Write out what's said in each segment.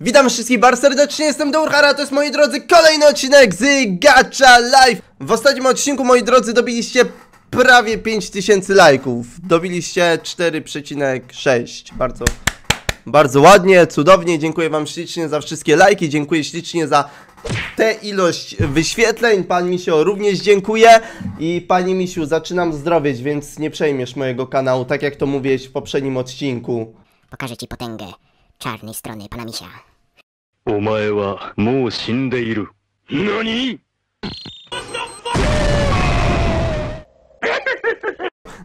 Witam wszystkich bardzo serdecznie, jestem Dourhara, to jest moi drodzy kolejny odcinek z Gacha Live W ostatnim odcinku moi drodzy dobiliście prawie 5000 lajków Dobiliście 4,6 Bardzo bardzo ładnie, cudownie, dziękuję wam ślicznie za wszystkie lajki, dziękuję ślicznie za tę ilość wyświetleń, pan Misio również dziękuję i pani Misiu zaczynam zdrowieć, więc nie przejmiesz mojego kanału, tak jak to mówiłeś w poprzednim odcinku. Pokażę ci potęgę czarnej strony pana misia. お前はもう死んでいる。何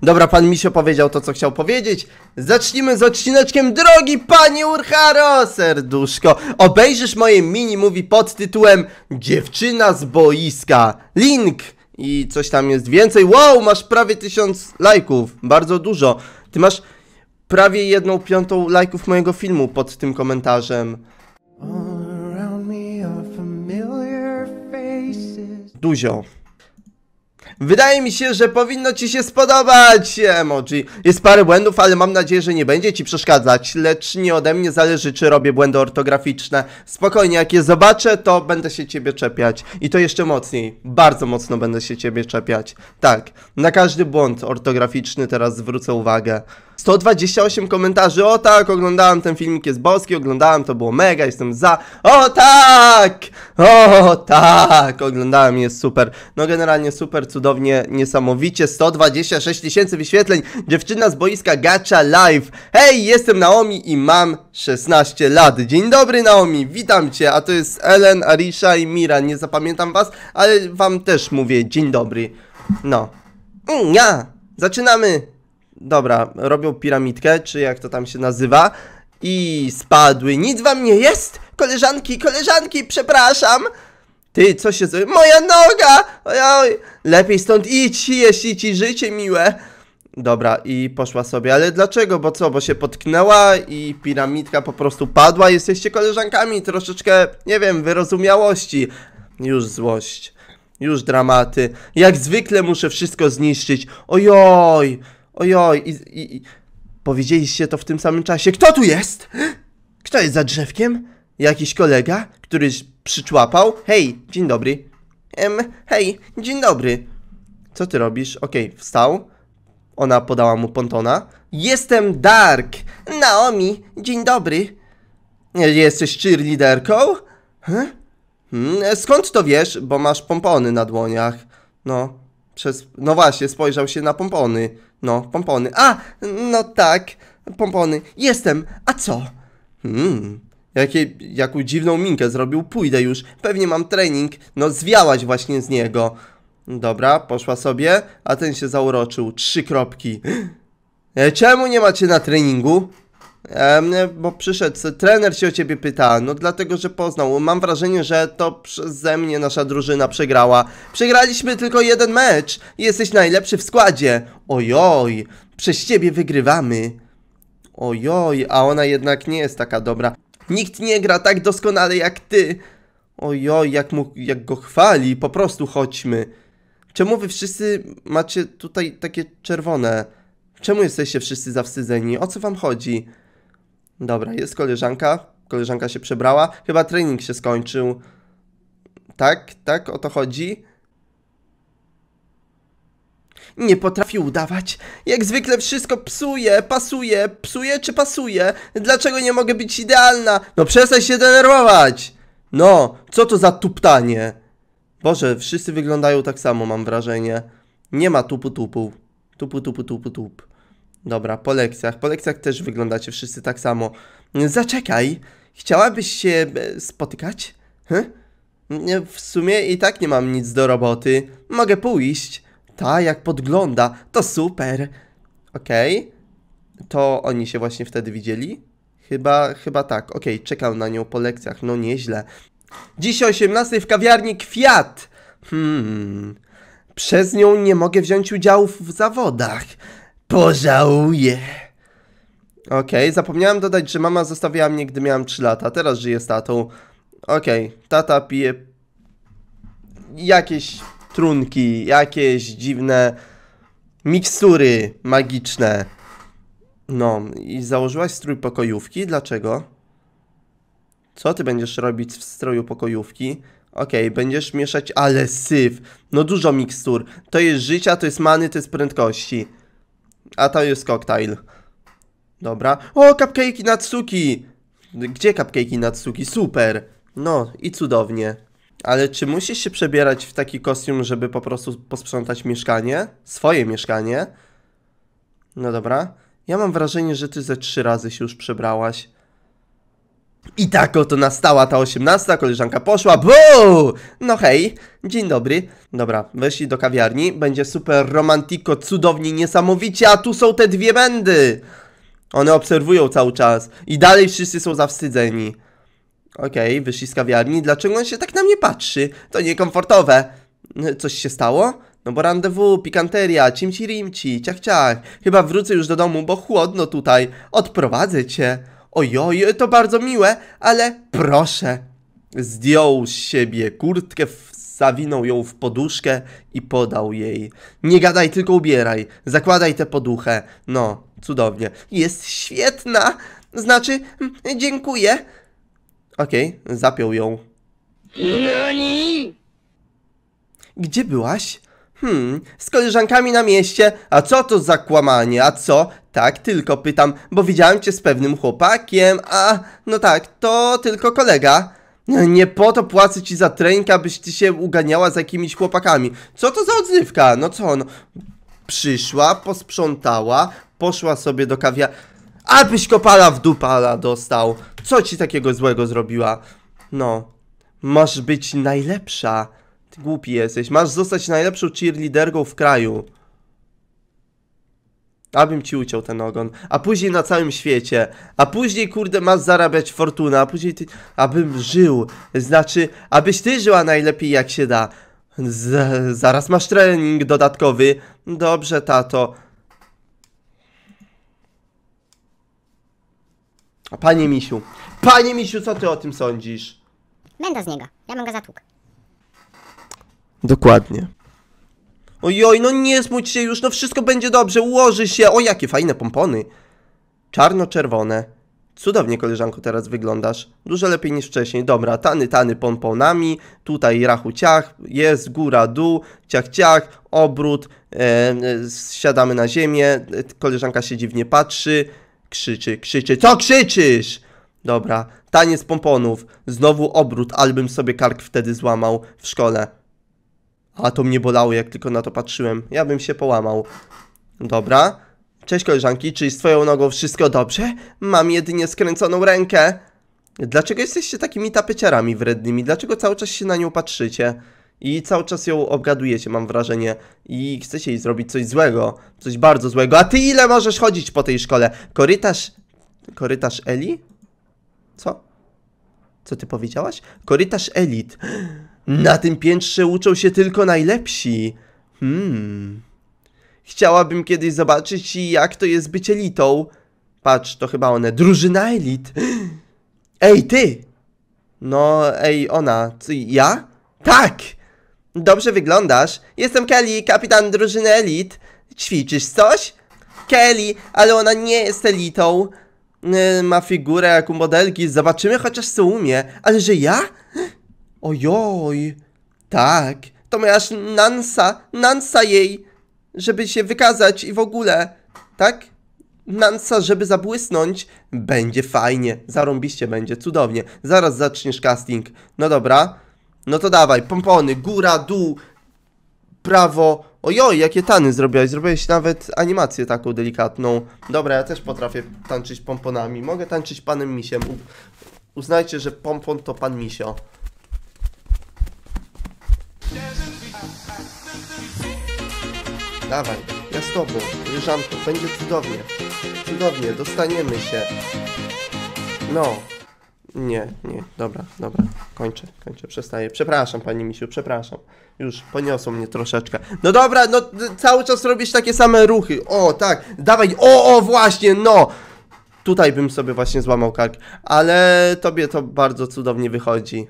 Dobra, pan Misio powiedział to, co chciał powiedzieć. Zacznijmy z odcineczkiem Drogi Panie Urharo, serduszko. Obejrzysz moje mini-movie pod tytułem Dziewczyna z boiska. Link! I coś tam jest więcej. Wow, masz prawie tysiąc lajków. Bardzo dużo. Ty masz prawie jedną piątą lajków mojego filmu pod tym komentarzem. Duzio. Wydaje mi się, że powinno ci się spodobać emoji. Jest parę błędów, ale mam nadzieję, że nie będzie ci przeszkadzać, lecz nie ode mnie zależy, czy robię błędy ortograficzne. Spokojnie, jak je zobaczę, to będę się ciebie czepiać. I to jeszcze mocniej. Bardzo mocno będę się ciebie czepiać. Tak, na każdy błąd ortograficzny teraz zwrócę uwagę. 128 komentarzy. O tak, oglądałem ten filmik, jest boski, oglądałem, to było mega, jestem za. O tak! O tak! Oglądałem, jest super. No generalnie super, cudownie, niesamowicie. 126 tysięcy wyświetleń. Dziewczyna z boiska Gacha Live. Hej, jestem Naomi i mam 16 lat. Dzień dobry Naomi, witam Cię. A to jest Ellen, Arisha i Mira. Nie zapamiętam Was, ale Wam też mówię dzień dobry. No. Mm, ja! Zaczynamy! dobra, robią piramidkę, czy jak to tam się nazywa, i spadły. Nic wam nie jest? Koleżanki, koleżanki, przepraszam! Ty, co się zrobiło? Moja noga! Oj, oj. Lepiej stąd idź, jeśli ci życie miłe. Dobra, i poszła sobie, ale dlaczego? Bo co? Bo się potknęła i piramidka po prostu padła. Jesteście koleżankami, troszeczkę, nie wiem, wyrozumiałości. Już złość, już dramaty. Jak zwykle muszę wszystko zniszczyć. Ojoj! Ojoj, i, i, i... Powiedzieliście to w tym samym czasie. Kto tu jest? Kto jest za drzewkiem? Jakiś kolega, któryś przyczłapał? Hej, dzień dobry. Em, hej, dzień dobry. Co ty robisz? Okej, okay, wstał. Ona podała mu pontona. Jestem Dark! Naomi, dzień dobry. Jesteś cheerleaderką? liderką? Hm? Hmm, skąd to wiesz? Bo masz pompony na dłoniach. No, przez... No właśnie, spojrzał się na pompony. No, pompony. A, no tak, pompony. Jestem, a co? Hmm, Jakie, jaką dziwną minkę zrobił, pójdę już. Pewnie mam trening. No, zwiałaś właśnie z niego. Dobra, poszła sobie, a ten się zauroczył. Trzy kropki. E, czemu nie macie na treningu? bo przyszedł, trener się o ciebie pyta, no dlatego, że poznał. Mam wrażenie, że to przeze mnie nasza drużyna przegrała. Przegraliśmy tylko jeden mecz. Jesteś najlepszy w składzie. Ojoj, przez ciebie wygrywamy. Ojoj, a ona jednak nie jest taka dobra. Nikt nie gra tak doskonale jak ty. Ojoj, jak, mu, jak go chwali, po prostu chodźmy. Czemu wy wszyscy macie tutaj takie czerwone? Czemu jesteście wszyscy zawstydzeni? O co wam chodzi? Dobra, jest koleżanka. Koleżanka się przebrała. Chyba trening się skończył. Tak, tak, o to chodzi. Nie potrafi udawać. Jak zwykle wszystko psuje, pasuje, psuje czy pasuje. Dlaczego nie mogę być idealna? No przestań się denerwować! No, co to za tuptanie? Boże, wszyscy wyglądają tak samo, mam wrażenie. Nie ma tupu tupu. Tupu tupu tupu tup. Dobra, po lekcjach. Po lekcjach też wyglądacie wszyscy tak samo. Zaczekaj! Chciałabyś się e, spotykać? Hm? W sumie i tak nie mam nic do roboty. Mogę pójść. Ta, jak podgląda. To super. Okej. Okay. To oni się właśnie wtedy widzieli? Chyba, chyba tak. Okej, okay, czekał na nią po lekcjach. No nieźle. Dziś o 18 w kawiarni Kwiat. Hmm. Przez nią nie mogę wziąć udziału w zawodach. Pożałuję. Okej, okay, zapomniałem dodać, że mama zostawiła mnie, gdy miałem 3 lata. Teraz żyję z tatą. Okej, okay, tata pije jakieś trunki, jakieś dziwne mikstury magiczne. No, i założyłaś strój pokojówki? Dlaczego? Co ty będziesz robić w stroju pokojówki? Okej, okay, będziesz mieszać, ale syf. No dużo mikstur. To jest życia, to jest many, to jest prędkości. A to jest koktajl. Dobra. O, cupcake'i Natsuki! Gdzie cupcake'i Natsuki? Super! No i cudownie. Ale czy musisz się przebierać w taki kostium, żeby po prostu posprzątać mieszkanie? Swoje mieszkanie? No dobra. Ja mam wrażenie, że ty ze trzy razy się już przebrałaś. I tak oto nastała ta osiemnasta, koleżanka poszła, buu! No hej, dzień dobry. Dobra, weszli do kawiarni, będzie super romantiko, cudownie, niesamowicie, a tu są te dwie bendy! One obserwują cały czas i dalej wszyscy są zawstydzeni. Okej, okay, wyszli z kawiarni, dlaczego on się tak na mnie patrzy? To niekomfortowe. Coś się stało? No bo rendezvous, pikanteria, cimci rimci, ciach ciach. Chyba wrócę już do domu, bo chłodno tutaj. Odprowadzę cię. Ojoj, to bardzo miłe, ale proszę. Zdjął z siebie kurtkę, zawinął ją w poduszkę i podał jej. Nie gadaj, tylko ubieraj. Zakładaj tę poduchę. No, cudownie. Jest świetna. Znaczy, mm, dziękuję. Okej, okay, zapiął ją. nie! Gdzie byłaś? Hmm, z koleżankami na mieście. A co to za kłamanie? A co? Tak, tylko pytam, bo widziałem cię z pewnym chłopakiem, a no tak, to tylko kolega. No, nie po to płacę ci za trenka, byś ty się uganiała z jakimiś chłopakami. Co to za odzywka? No co no? Przyszła, posprzątała, poszła sobie do kawia... Abyś kopala w dupala dostał. Co ci takiego złego zrobiła? No, masz być najlepsza. Ty głupi jesteś. Masz zostać najlepszą cheerleaderką w kraju. Abym ci uciął ten ogon. A później na całym świecie. A później, kurde, masz zarabiać fortunę. A później ty... Abym żył. Znaczy, abyś ty żyła najlepiej jak się da. Z zaraz masz trening dodatkowy. Dobrze, tato. Panie misiu. Panie misiu, co ty o tym sądzisz? Będę z niego. Ja bym go zatłukł. Dokładnie. Ojoj, no nie smuć się już, no wszystko będzie dobrze, ułoży się. O, jakie fajne pompony. Czarno-czerwone. Cudownie, koleżanko, teraz wyglądasz. Dużo lepiej niż wcześniej. Dobra, tany, tany pomponami. Tutaj rachu ciach. Jest góra, dół. Ciach, ciach. Obrót. E, e siadamy na ziemię. Koleżanka się dziwnie patrzy. Krzyczy, krzyczy. Co krzyczysz? Dobra, taniec pomponów. Znowu obrót, albym sobie kark wtedy złamał w szkole. A to mnie bolało, jak tylko na to patrzyłem. Ja bym się połamał. Dobra. Cześć koleżanki, czy z twoją nogą wszystko dobrze? Mam jedynie skręconą rękę. Dlaczego jesteście takimi tapeciarami wrednymi? Dlaczego cały czas się na nią patrzycie? I cały czas ją obgadujecie, mam wrażenie. I chcecie jej zrobić coś złego. Coś bardzo złego. A ty ile możesz chodzić po tej szkole? Korytarz... Korytarz Eli? Co? Co ty powiedziałaś? Korytarz elit. Na tym piętrze uczą się tylko najlepsi. Hmm. Chciałabym kiedyś zobaczyć, jak to jest być elitą. Patrz, to chyba one. Drużyna elit. Ej, ty! No, ej, ona. Co, ja? Tak! Dobrze wyglądasz. Jestem Kelly, kapitan drużyny elit. Ćwiczysz coś? Kelly, ale ona nie jest elitą. Yy, ma figurę jak u modelki. Zobaczymy chociaż co umie. Ale że ja? Ojoj! Tak, to miałaś Nansa, Nansa jej, żeby się wykazać i w ogóle, tak? Nansa, żeby zabłysnąć, będzie fajnie, zarąbiście będzie, cudownie. Zaraz zaczniesz casting. No dobra, no to dawaj, pompony, góra, dół, prawo. Ojoj, jakie tany zrobiłeś, zrobiłeś nawet animację taką delikatną. Dobra, ja też potrafię tańczyć pomponami, mogę tańczyć panem misiem. U uznajcie, że pompon to pan misio. Dawaj, ja z tobą, Ryżanko, będzie cudownie. Cudownie, dostaniemy się. No. Nie, nie, dobra, dobra, kończę, kończę, przestaję. Przepraszam, pani misiu, przepraszam. Już poniosło mnie troszeczkę. No dobra, no cały czas robisz takie same ruchy. O, tak, dawaj, o, o, właśnie, no! Tutaj bym sobie właśnie złamał kark, ale tobie to bardzo cudownie wychodzi.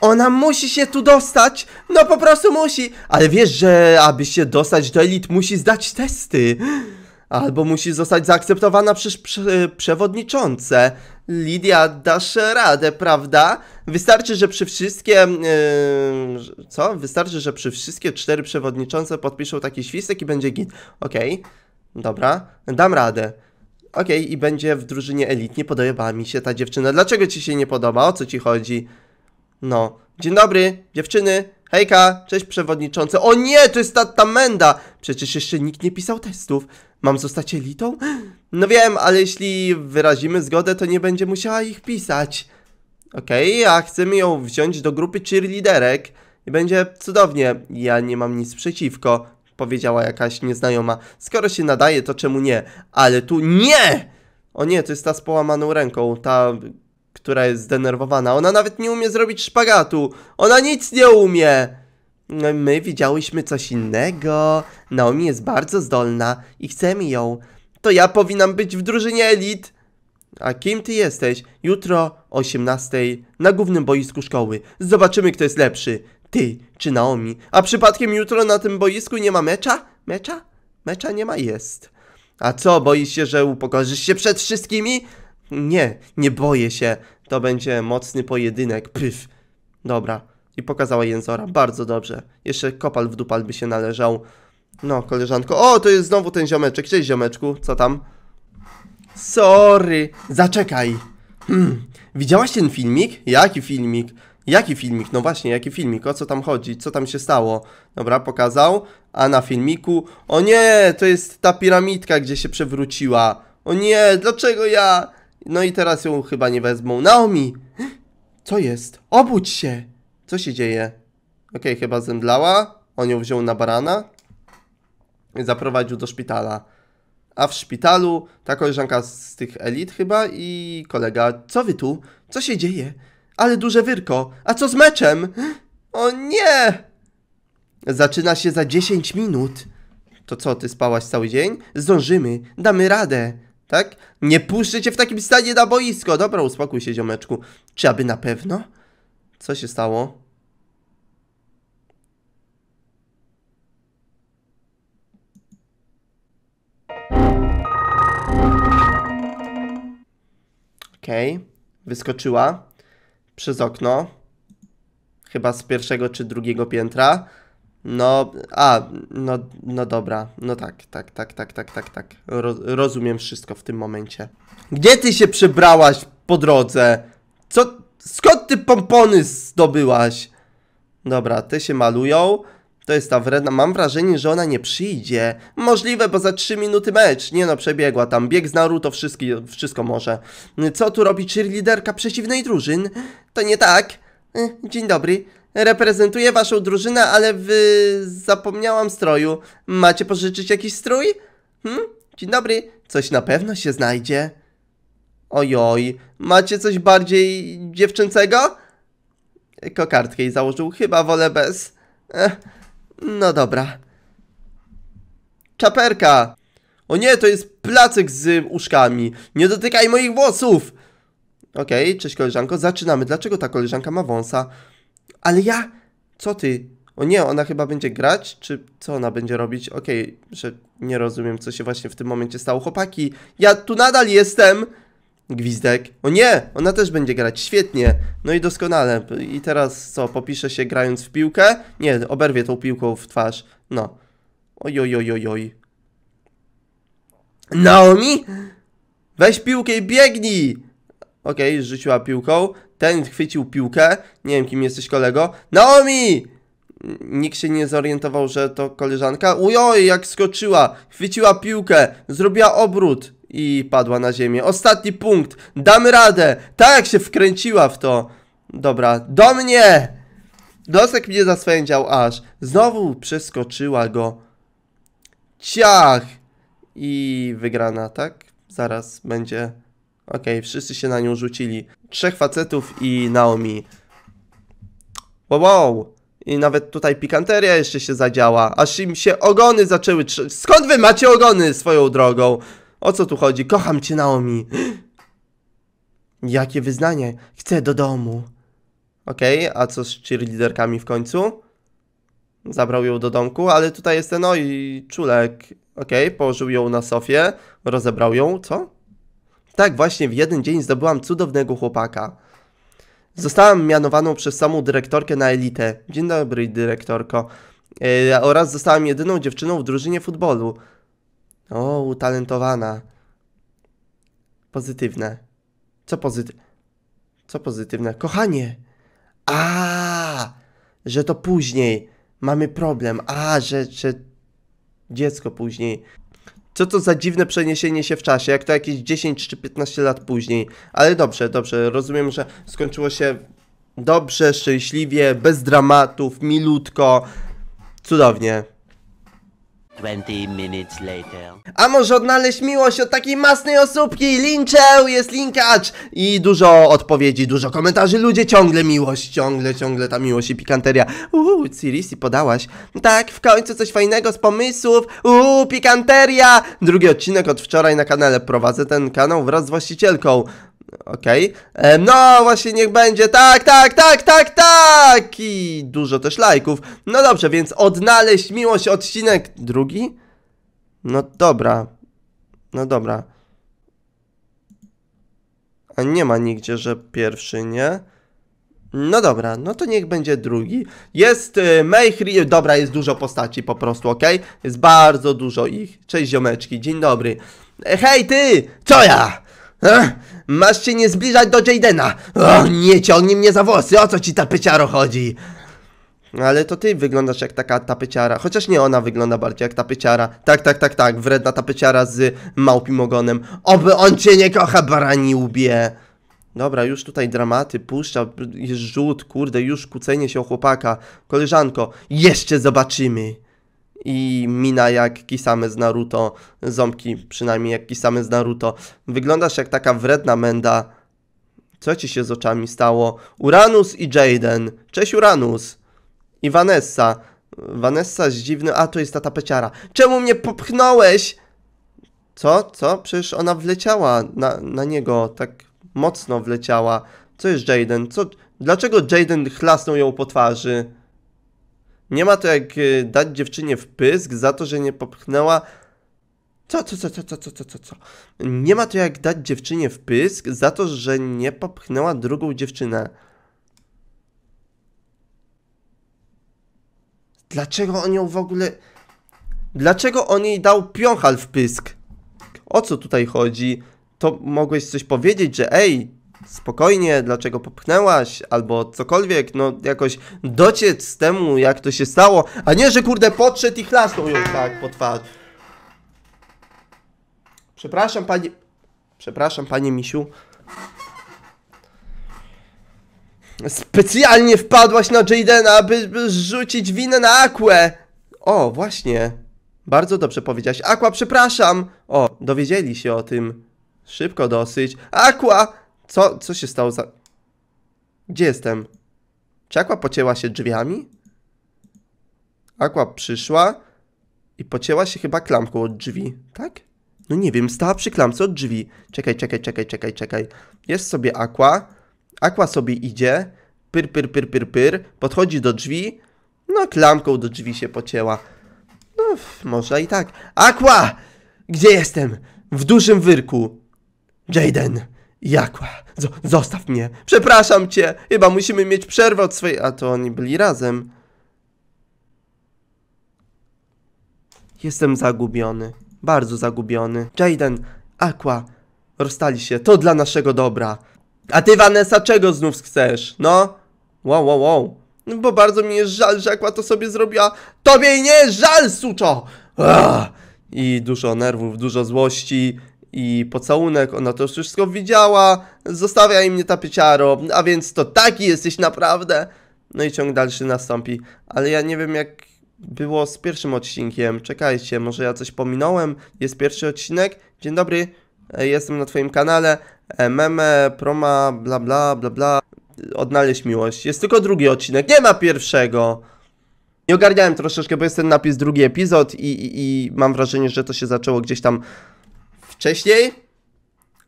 Ona musi się tu dostać! No po prostu musi! Ale wiesz, że aby się dostać do elit musi zdać testy. Albo musi zostać zaakceptowana przez prze przewodniczące. Lidia, dasz radę, prawda? Wystarczy, że przy wszystkie... Yy, co? Wystarczy, że przy wszystkie cztery przewodniczące podpiszą taki świstek i będzie git. Okej, okay. dobra, dam radę. Okej, okay, i będzie w drużynie elit. Nie podoba mi się ta dziewczyna. Dlaczego ci się nie podoba? O co ci chodzi? No. Dzień dobry, dziewczyny. Hejka, cześć przewodniczący. O nie, to jest ta, tamenda. Przecież jeszcze nikt nie pisał testów. Mam zostać elitą? No wiem, ale jeśli wyrazimy zgodę, to nie będzie musiała ich pisać. Okej, okay, a chcemy ją wziąć do grupy cheerleaderek. I będzie cudownie. Ja nie mam nic przeciwko, powiedziała jakaś nieznajoma. Skoro się nadaje, to czemu nie? Ale tu nie! O nie, to jest ta z połamaną ręką, ta która jest zdenerwowana. Ona nawet nie umie zrobić szpagatu. Ona nic nie umie. No my widziałyśmy coś innego. Naomi jest bardzo zdolna i chcemy ją. To ja powinnam być w drużynie elit. A kim ty jesteś? Jutro o 18 na głównym boisku szkoły. Zobaczymy kto jest lepszy. Ty czy Naomi. A przypadkiem jutro na tym boisku nie ma mecza? Mecza? Mecza nie ma, jest. A co, boisz się, że upokorzysz się przed wszystkimi? Nie, nie boję się. To będzie mocny pojedynek. Pyf. Dobra. I pokazała Jęzora. Bardzo dobrze. Jeszcze kopal w dupal by się należał. No, koleżanko. O, to jest znowu ten ziomeczek. Cześć, ziomeczku. Co tam? Sorry. Zaczekaj. Hmm. Widziałaś ten filmik? Jaki filmik? Jaki filmik? No właśnie, jaki filmik? O co tam chodzi? Co tam się stało? Dobra, pokazał. A na filmiku... O nie, to jest ta piramidka, gdzie się przewróciła. O nie, dlaczego ja? No i teraz ją chyba nie wezmą. Naomi! Co jest? Obudź się! Co się dzieje? Okej, okay, chyba zemdlała. On ją wziął na barana. I zaprowadził do szpitala. A w szpitalu ta koleżanka z tych elit chyba i kolega. Co wy tu? Co się dzieje? Ale duże wyrko. A co z meczem? O nie! Zaczyna się za 10 minut. To co, ty spałaś cały dzień? Zdążymy, damy radę tak? Nie puszczę cię w takim stanie na boisko. Dobra, uspokój się, ziomeczku. Czy aby na pewno? Co się stało? Okej, okay. wyskoczyła przez okno, chyba z pierwszego czy drugiego piętra. No, a, no, no dobra, no tak, tak, tak, tak, tak, tak, tak. Ro rozumiem wszystko w tym momencie. Gdzie ty się przebrałaś po drodze? Co, skąd ty pompony zdobyłaś? Dobra, te się malują. To jest ta wredna. Mam wrażenie, że ona nie przyjdzie. Możliwe, bo za 3 minuty mecz. Nie no, przebiegła tam. Bieg z Naruto wszystko, wszystko może. Co tu robi cheerleaderka przeciwnej drużyn? To nie tak. E, dzień dobry reprezentuję waszą drużynę, ale wy zapomniałam stroju. Macie pożyczyć jakiś strój? Hm? Dzień dobry, coś na pewno się znajdzie. Ojoj, macie coś bardziej dziewczęcego? Kokardkę i założył, chyba wolę bez. Ech, no dobra. Czaperka! O nie, to jest placek z uszkami. Nie dotykaj moich włosów! Okej, okay, cześć koleżanko, zaczynamy. Dlaczego ta koleżanka ma wąsa? Ale ja, co ty? O nie, ona chyba będzie grać, czy co ona będzie robić? Okej, okay, że nie rozumiem, co się właśnie w tym momencie stało. Chłopaki, ja tu nadal jestem! Gwizdek. O nie, ona też będzie grać, świetnie. No i doskonale. I teraz co, popiszę się grając w piłkę? Nie, oberwie tą piłką w twarz. No. Oj, oj, oj, oj, oj. Naomi? Weź piłkę i biegnij! Okej, okay, rzuciła piłką. Ten chwycił piłkę, nie wiem kim jesteś kolego. Naomi! Nikt się nie zorientował, że to koleżanka. Ujoj, jak skoczyła! Chwyciła piłkę, zrobiła obrót i padła na ziemię. Ostatni punkt, damy radę! Tak jak się wkręciła w to. Dobra, do mnie! Dosek mnie zaswędział aż. Znowu przeskoczyła go. Ciach! I wygrana, tak? Zaraz będzie... Okej, okay, wszyscy się na nią rzucili. Trzech facetów i Naomi. Wow, wow. I nawet tutaj pikanteria jeszcze się zadziała. Aż im się ogony zaczęły... Skąd wy macie ogony swoją drogą? O co tu chodzi? Kocham cię, Naomi. Jakie wyznanie? Chcę do domu. Okej, okay, a co z cheerleaderkami w końcu? Zabrał ją do domku, ale tutaj jest ten, no i czulek. Okej, okay, położył ją na sofie, rozebrał ją. Co? Tak właśnie w jeden dzień zdobyłam cudownego chłopaka. Zostałam mianowaną przez samą dyrektorkę na elitę. Dzień dobry, dyrektorko. Yy, oraz zostałam jedyną dziewczyną w drużynie futbolu. O, utalentowana. Pozytywne. Co pozytywne? Co pozytywne? Kochanie! A, że to później. Mamy problem. A, że, że dziecko później. Co to za dziwne przeniesienie się w czasie, jak to jakieś 10 czy 15 lat później. Ale dobrze, dobrze, rozumiem, że skończyło się dobrze, szczęśliwie, bez dramatów, milutko. Cudownie. 20 minutes later. A może odnaleźć miłość od takiej masnej osóbki? Linczeł jest linkacz! I dużo odpowiedzi, dużo komentarzy. Ludzie ciągle miłość, ciągle, ciągle ta miłość i pikanteria. Uuu, Cirisi podałaś. Tak, w końcu coś fajnego z pomysłów. Uuu, pikanteria! Drugi odcinek od wczoraj na kanale. Prowadzę ten kanał wraz z właścicielką. Okej. Okay. E, no, właśnie niech będzie. Tak, tak, tak, tak, tak! I dużo też lajków. No dobrze, więc odnaleźć miłość odcinek drugi? No dobra. No dobra. A nie ma nigdzie, że pierwszy, nie? No dobra, no to niech będzie drugi. Jest y, Mejchri, y, dobra, jest dużo postaci po prostu, ok? Jest bardzo dużo ich. Cześć ziomeczki, dzień dobry. E, hej ty, co ja? E? Masz się nie zbliżać do Jadena! O, nie ciągnij mnie za włosy, o co ci ta chodzi? Ale to ty wyglądasz jak taka tapyciara. Chociaż nie ona wygląda bardziej jak tapyciara. Tak, tak, tak, tak. Wredna tapyciara z małpim ogonem. Oby on cię nie kocha, barani ubie. Dobra, już tutaj dramaty, puszcza, rzut, kurde, już kucenie się o chłopaka. Koleżanko, jeszcze zobaczymy i mina jak Kisame z Naruto, ząbki przynajmniej jak Kisame z Naruto. Wyglądasz jak taka wredna menda. Co ci się z oczami stało? Uranus i Jaden. Cześć Uranus. I Vanessa. Vanessa z dziwny... A, to jest ta tapeciara. Czemu mnie popchnąłeś? Co? Co? Przecież ona wleciała na, na niego. Tak mocno wleciała. Co jest Jaden? Co... Dlaczego Jaden chlasnął ją po twarzy? Nie ma to jak y, dać dziewczynie w pysk za to, że nie popchnęła. Co, co, co, co, co, co, co, co, co? Nie ma to jak dać dziewczynie w pysk za to, że nie popchnęła drugą dziewczynę. Dlaczego on ją w ogóle. Dlaczego on jej dał piąchal w pysk? O co tutaj chodzi? To mogłeś coś powiedzieć, że ej, spokojnie, dlaczego popchnęłaś, albo cokolwiek, no jakoś dociec z temu, jak to się stało, a nie, że kurde podszedł i chlasnął ją tak po twarz. Przepraszam, panie... Przepraszam, panie misiu. Specjalnie wpadłaś na Jadena, aby rzucić winę na Aquę. O, właśnie. Bardzo dobrze powiedziałaś. Aqua, przepraszam. O, dowiedzieli się o tym. Szybko dosyć. Aqua! Co, co się stało za... Gdzie jestem? Czy Aqua pocięła się drzwiami? Aqua przyszła i pocięła się chyba klamką od drzwi, tak? No nie wiem, stała przy klamce od drzwi. Czekaj, czekaj, czekaj, czekaj, czekaj. Jest sobie Aqua. Aqua sobie idzie. Pyr, pyr, pyr, pyr, pyr. Podchodzi do drzwi. No klamką do drzwi się pocięła. No, może i tak. Aqua! Gdzie jestem? W dużym wyrku. Jaden. Jakła, zostaw mnie. Przepraszam cię. Chyba musimy mieć przerwę od swojej... A to oni byli razem. Jestem zagubiony. Bardzo zagubiony. Jaden, Aqua, rozstali się. To dla naszego dobra. A ty, Vanessa, czego znów chcesz? No? Wow, wow, wow. No bo bardzo mi jest żal, że Aqua to sobie zrobiła. Tobie nie jest żal, suczo! I dużo nerwów, dużo złości i pocałunek, ona to już wszystko widziała, zostawiaj mnie tapieciaro, a więc to taki jesteś naprawdę. No i ciąg dalszy nastąpi, ale ja nie wiem jak było z pierwszym odcinkiem, czekajcie, może ja coś pominąłem, jest pierwszy odcinek, dzień dobry, e, jestem na twoim kanale, e, meme, proma, bla bla bla bla, odnaleźć miłość, jest tylko drugi odcinek, nie ma pierwszego. Nie ogarniałem troszeczkę, bo jest ten napis drugi epizod i, i, i mam wrażenie, że to się zaczęło gdzieś tam wcześniej,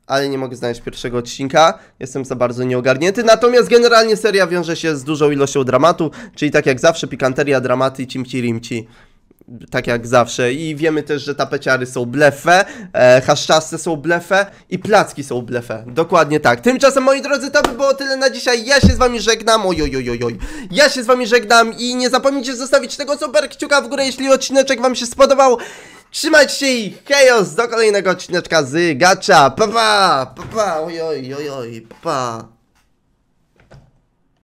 ale nie mogę znaleźć pierwszego odcinka. Jestem za bardzo nieogarnięty. Natomiast generalnie seria wiąże się z dużą ilością dramatu, czyli tak jak zawsze pikanteria, dramaty i cimci rimci tak jak zawsze. I wiemy też, że tapeciary są blefe, e, haszczasce są blefe i placki są blefe. Dokładnie tak. Tymczasem, moi drodzy, to by było tyle na dzisiaj. Ja się z wami żegnam. Oj, oj, oj, oj. Ja się z wami żegnam i nie zapomnijcie zostawić tego super kciuka w górę, jeśli odcineczek wam się spodobał. Trzymajcie się i chaos do kolejnego odcineczka z Gacza. Pa, pa, pa, pa, oj, oj, oj, pa.